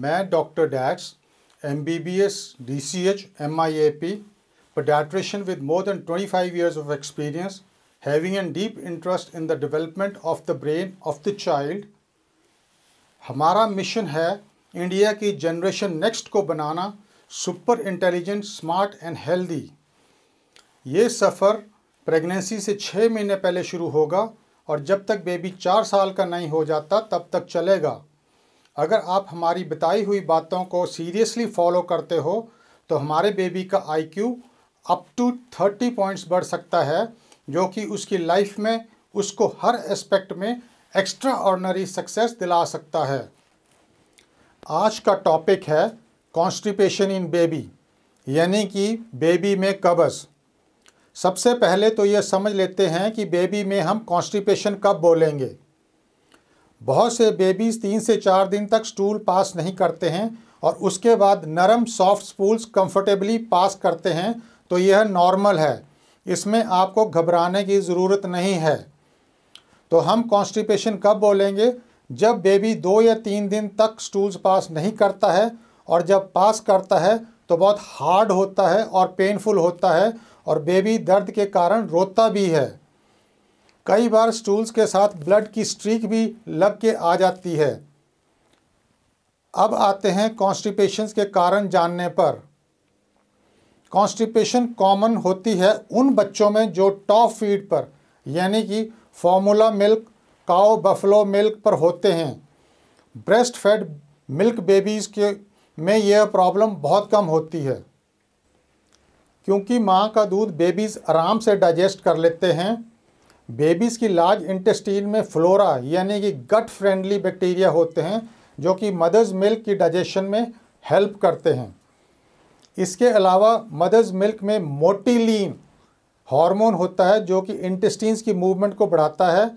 मैं doctor Dax M B B S D C H M I A P paediatrician with more than twenty five years of experience having an deep interest in the development of the brain of the child हमारा mission है India की generation next को बनाना super intelligent smart and healthy ये सफ़र pregnancy से छः महीने पहले शुरू होगा और जब तक बेबी चार साल का नहीं हो जाता तब तक चलेगा अगर आप हमारी बताई हुई बातों को सीरियसली फॉलो करते हो तो हमारे बेबी का IQ up to thirty points बढ़ सकता है जो कि उसकी लाइफ में उसको हर एस्पेक्ट में एक्स्ट्रा ऑर्डनरी सक्सेस दिला सकता है आज का टॉपिक है कॉन्स्टिपेशन इन बेबी यानी कि बेबी में कब्ज़ सबसे पहले तो ये समझ लेते हैं कि बेबी में हम कॉन्स्टिपेशन कब बोलेंगे बहुत से बेबीज़ तीन से चार दिन तक स्टूल पास नहीं करते हैं और उसके बाद नरम सॉफ्ट स्पूल्स कंफर्टेबली पास करते हैं तो यह नॉर्मल है इसमें आपको घबराने की ज़रूरत नहीं है तो हम कॉन्स्टिपेशन कब बोलेंगे जब बेबी दो या तीन दिन तक स्टूल्स पास नहीं करता है और जब पास करता है तो बहुत हार्ड होता है और पेनफुल होता है और बेबी दर्द के कारण रोता भी है कई बार स्टूल्स के साथ ब्लड की स्ट्रीक भी लग के आ जाती है अब आते हैं कॉन्स्टिपेशन के कारण जानने पर कॉन्स्टिपेशन कॉमन होती है उन बच्चों में जो टॉप फीड पर यानी कि formula milk cow buffalo milk पर होते हैं ब्रेस्ट फेड मिल्क बेबीज़ के में यह प्रॉब्लम बहुत कम होती है क्योंकि माँ का दूध बेबीज़ आराम से डाइजेस्ट कर लेते हैं बेबीज़ की लार्ज इंटेस्टीन में फ्लोरा यानी कि गट फ्रेंडली बैक्टीरिया होते हैं जो कि मदर्स मिल्क की डाइजेशन में हेल्प करते हैं इसके अलावा मदर्स मिल्क में मोटीलिन हार्मोन होता है जो कि इंटेस्टीन्स की मूवमेंट को बढ़ाता है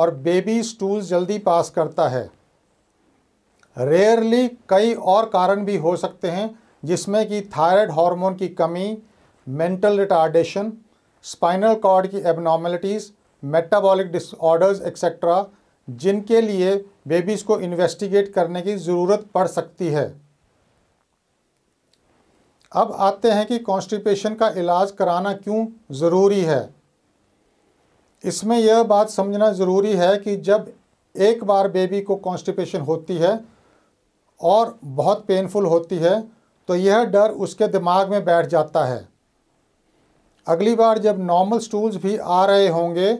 और बेबी स्टूल जल्दी पास करता है रेयरली कई और कारण भी हो सकते हैं जिसमें कि थायराइड हार्मोन की कमी मेंटल रिटार्डेशन स्पाइनल कॉर्ड की एबनॉर्मेलिटीज़ मेटाबॉलिक डिसऑर्डर्स एक्सेट्रा जिनके लिए बेबीज़ को इन्वेस्टिगेट करने की ज़रूरत पड़ सकती है अब आते हैं कि कॉन्स्टिपेशन का इलाज कराना क्यों ज़रूरी है इसमें यह बात समझना ज़रूरी है कि जब एक बार बेबी को कॉन्स्टिपेशन होती है और बहुत पेनफुल होती है तो यह डर उसके दिमाग में बैठ जाता है अगली बार जब नॉर्मल स्टूल्स भी आ रहे होंगे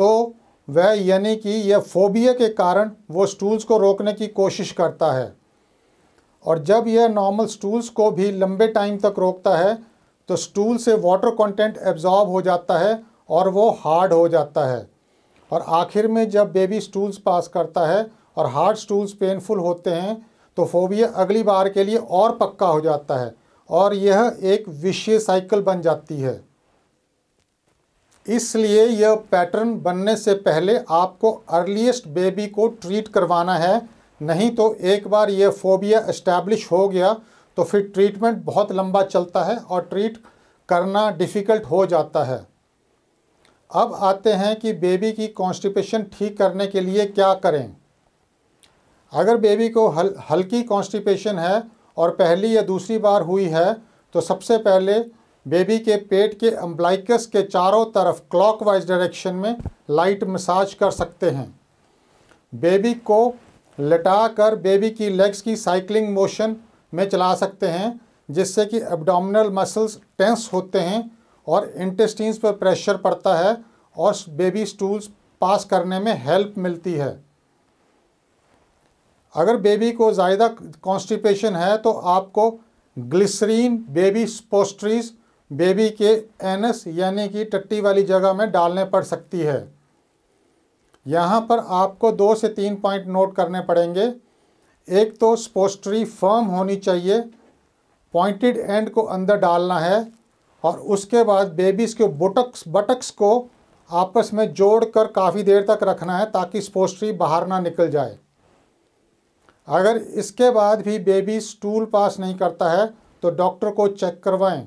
तो वह यानी कि यह फोबिया के कारण वो स्टूल्स को रोकने की कोशिश करता है और जब यह नॉर्मल स्टूल्स को भी लंबे टाइम तक रोकता है तो स्टूल से वाटर कंटेंट एब्जॉर्ब हो जाता है और वो हार्ड हो जाता है और आखिर में जब बेबी स्टूल्स पास करता है और हार्ड स्टूल्स पेनफुल होते हैं तो फोबिया अगली बार के लिए और पक्का हो जाता है और यह एक विशेष साइकिल बन जाती है इसलिए यह पैटर्न बनने से पहले आपको अर्लीस्ट बेबी को ट्रीट करवाना है नहीं तो एक बार यह फोबिया इस्टेब्लिश हो गया तो फिर ट्रीटमेंट बहुत लंबा चलता है और ट्रीट करना डिफ़िकल्ट हो जाता है अब आते हैं कि बेबी की कॉन्स्टिपेशन ठीक करने के लिए क्या करें अगर बेबी को हल हल्की कॉन्स्टिपेशन है और पहली या दूसरी बार हुई है तो सबसे पहले बेबी के पेट के एम्ब्लाइकस के चारों तरफ क्लॉकवाइज डायरेक्शन में लाइट मसाज कर सकते हैं बेबी को लटाकर बेबी की लेग्स की साइकिलिंग मोशन में चला सकते हैं जिससे कि एब्डोमिनल मसल्स टेंस होते हैं और इंटेस्टिन्स पर प्रेशर पड़ता है और बेबी स्टूल्स पास करने में हेल्प मिलती है अगर बेबी को ज़्यादा कॉन्स्टिपेशन है तो आपको ग्लिसरीन बेबी स्पोस्ट्रीज बेबी के एस यानी कि टट्टी वाली जगह में डालने पड़ सकती है यहाँ पर आपको दो से तीन पॉइंट नोट करने पड़ेंगे एक तो स्पोस्ट्री फर्म होनी चाहिए पॉइंटेड एंड को अंदर डालना है और उसके बाद बेबीज़ के बुटक्स बटक्स को आपस में जोड़कर काफ़ी देर तक रखना है ताकि स्पोस्ट्री बाहर ना निकल जाए अगर इसके बाद भी बेबी स्टूल पास नहीं करता है तो डॉक्टर को चेक करवाएं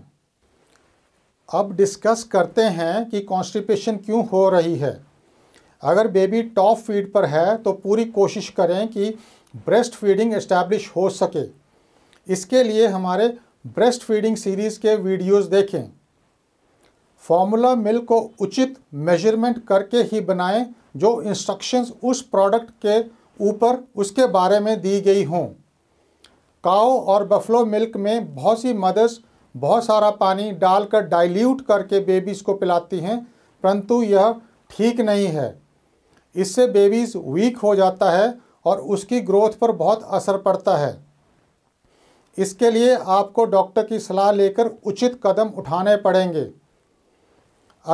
अब डिस्कस करते हैं कि कॉन्स्टिपेशन क्यों हो रही है अगर बेबी टॉप फीड पर है तो पूरी कोशिश करें कि ब्रेस्ट फीडिंग एस्टैब्लिश हो सके इसके लिए हमारे ब्रेस्ट फीडिंग सीरीज़ के वीडियोस देखें फॉर्मूला मिल्क को उचित मेजरमेंट करके ही बनाएं जो इंस्ट्रक्शंस उस प्रोडक्ट के ऊपर उसके बारे में दी गई हों काओ और बफलो मिल्क में बहुत सी मदर्स बहुत सारा पानी डालकर डाइल्यूट करके बेबीज़ को पिलाती हैं परंतु यह ठीक नहीं है इससे बेबीज़ वीक हो जाता है और उसकी ग्रोथ पर बहुत असर पड़ता है इसके लिए आपको डॉक्टर की सलाह लेकर उचित कदम उठाने पड़ेंगे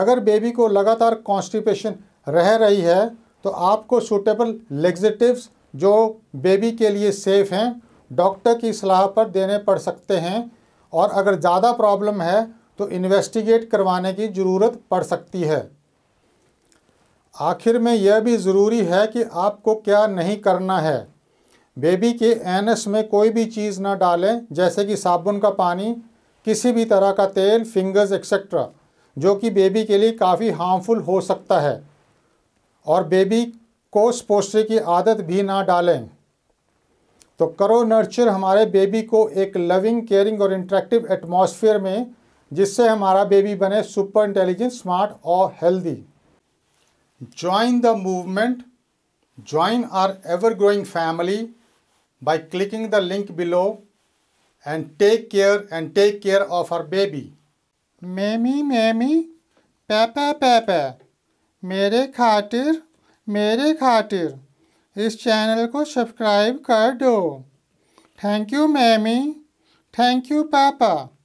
अगर बेबी को लगातार कॉन्स्टिपेशन रह रही है तो आपको सूटेबल लेग्जेटिव्स जो बेबी के लिए सेफ़ हैं डॉक्टर की सलाह पर देने पड़ सकते हैं और अगर ज़्यादा प्रॉब्लम है तो इन्वेस्टिगेट करवाने की ज़रूरत पड़ सकती है आखिर में यह भी ज़रूरी है कि आपको क्या नहीं करना है बेबी के एनस में कोई भी चीज़ ना डालें जैसे कि साबुन का पानी किसी भी तरह का तेल फिंगर्स एक्सेट्रा जो कि बेबी के लिए काफ़ी हार्मफुल हो सकता है और बेबी को स्पोस्ट्री की आदत भी ना डालें तो करो नर्चर हमारे बेबी को एक लविंग केयरिंग और इंट्रैक्टिव एटमॉस्फेयर में जिससे हमारा बेबी बने सुपर इंटेलिजेंट स्मार्ट और healthy join the movement join our ever growing family by clicking the link below and take care and take care of our baby mummy mummy Papa, Papa, मेरे खातिर मेरे खातिर इस channel को subscribe कर दो thank you mummy thank you पापा